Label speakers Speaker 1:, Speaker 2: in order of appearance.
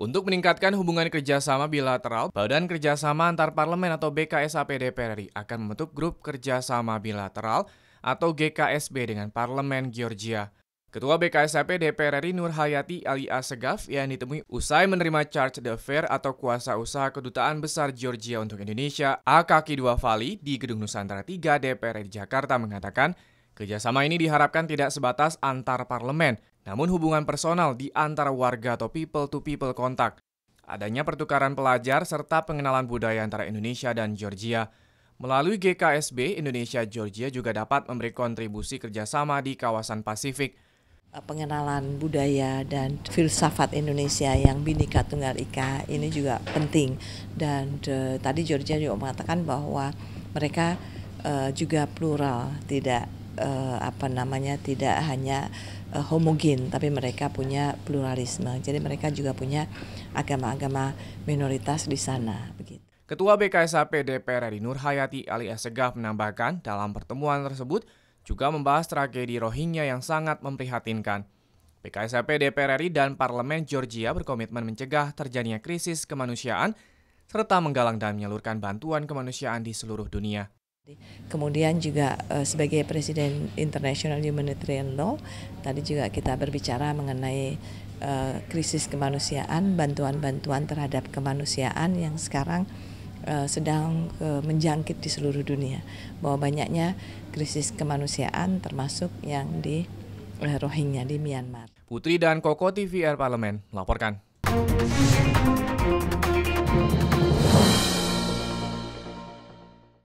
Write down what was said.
Speaker 1: Untuk meningkatkan hubungan kerjasama bilateral, Badan Kerjasama Antar Parlemen atau BKSAP DPR RI akan membentuk grup kerjasama bilateral atau GKSB dengan Parlemen Georgia. Ketua BKSAP DPR RI Nur Hayati Ali Asegaf yang ditemui usai menerima charge the fair atau kuasa usaha kedutaan besar Georgia untuk Indonesia, Akaki Dua Vali di Gedung Nusantara 3 DPR RI Jakarta mengatakan Kerjasama ini diharapkan tidak sebatas antar parlemen, namun hubungan personal di antar warga atau people-to-people kontak. Adanya pertukaran pelajar serta pengenalan budaya antara Indonesia dan Georgia. Melalui GKSB, Indonesia-Georgia juga dapat memberi kontribusi kerjasama di kawasan Pasifik,
Speaker 2: eh, pengenalan budaya dan filsafat Indonesia yang binika tunggal ika ini juga penting dan de, eh, tadi Georgia juga mengatakan bahwa mereka e, juga plural tidak uh, apa namanya tidak hanya uh, homogen tapi mereka punya pluralisme. Jadi mereka juga punya agama-agama minoritas di sana begitu.
Speaker 1: Ketua BKSAP DPR RI Nur Hayati alias Segaf menambahkan dalam pertemuan tersebut juga membahas tragedi Rohingya yang sangat memprihatinkan. BKSAP DPR RI dan Parlemen Georgia berkomitmen mencegah terjadinya krisis kemanusiaan serta menggalang dan menyalurkan bantuan kemanusiaan di seluruh dunia.
Speaker 2: Kemudian juga eh, sebagai Presiden International Humanitarian Law, tadi juga kita berbicara mengenai eh, krisis kemanusiaan, bantuan-bantuan terhadap kemanusiaan yang sekarang eh, sedang menjangkit di seluruh dunia. Bahwa banyaknya krisis kemanusiaan termasuk yang di Rohingya di Myanmar.
Speaker 1: Putri dan Koko TVR Parlemen melaporkan.